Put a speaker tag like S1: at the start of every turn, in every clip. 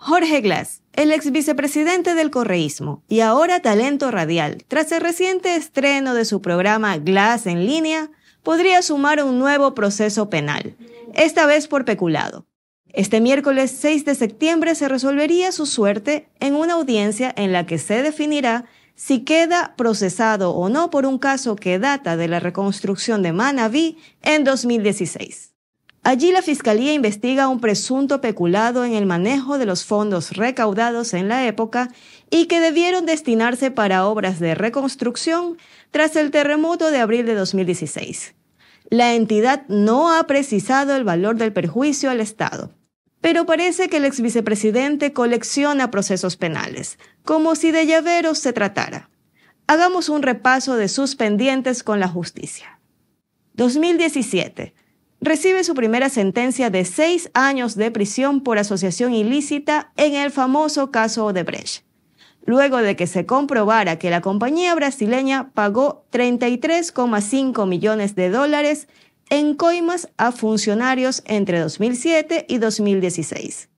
S1: Jorge Glass, el ex vicepresidente del correísmo y ahora talento radial, tras el reciente estreno de su programa Glass en línea, podría sumar un nuevo proceso penal, esta vez por peculado. Este miércoles 6 de septiembre se resolvería su suerte en una audiencia en la que se definirá si queda procesado o no por un caso que data de la reconstrucción de Manaví en 2016. Allí la Fiscalía investiga un presunto peculado en el manejo de los fondos recaudados en la época y que debieron destinarse para obras de reconstrucción tras el terremoto de abril de 2016. La entidad no ha precisado el valor del perjuicio al Estado, pero parece que el vicepresidente colecciona procesos penales, como si de llaveros se tratara. Hagamos un repaso de sus pendientes con la justicia. 2017 recibe su primera sentencia de seis años de prisión por asociación ilícita en el famoso caso Odebrecht, luego de que se comprobara que la compañía brasileña pagó 33,5 millones de dólares en coimas a funcionarios entre 2007 y 2016.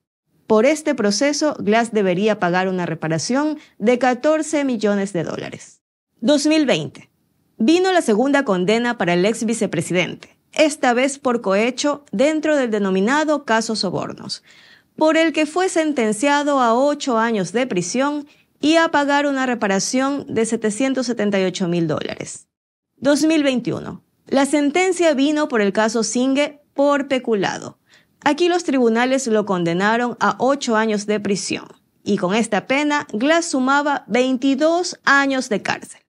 S1: Por este proceso, Glass debería pagar una reparación de 14 millones de dólares. 2020. Vino la segunda condena para el ex vicepresidente esta vez por cohecho, dentro del denominado caso sobornos, por el que fue sentenciado a ocho años de prisión y a pagar una reparación de 778 mil dólares. 2021. La sentencia vino por el caso Singe por peculado. Aquí los tribunales lo condenaron a ocho años de prisión y con esta pena Glass sumaba 22 años de cárcel.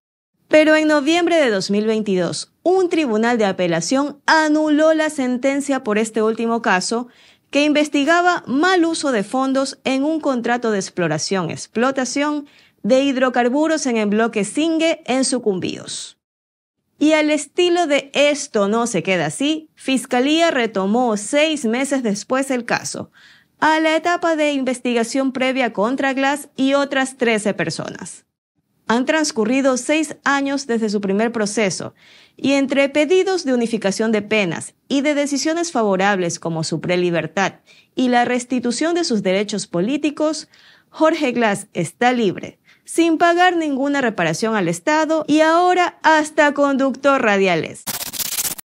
S1: Pero en noviembre de 2022, un tribunal de apelación anuló la sentencia por este último caso que investigaba mal uso de fondos en un contrato de exploración, explotación de hidrocarburos en el bloque Singue en Sucumbíos. Y al estilo de esto no se queda así, Fiscalía retomó seis meses después el caso, a la etapa de investigación previa contra Glass y otras 13 personas. Han transcurrido seis años desde su primer proceso y entre pedidos de unificación de penas y de decisiones favorables como su prelibertad y la restitución de sus derechos políticos, Jorge Glass está libre, sin pagar ninguna reparación al Estado y ahora hasta conductor radiales.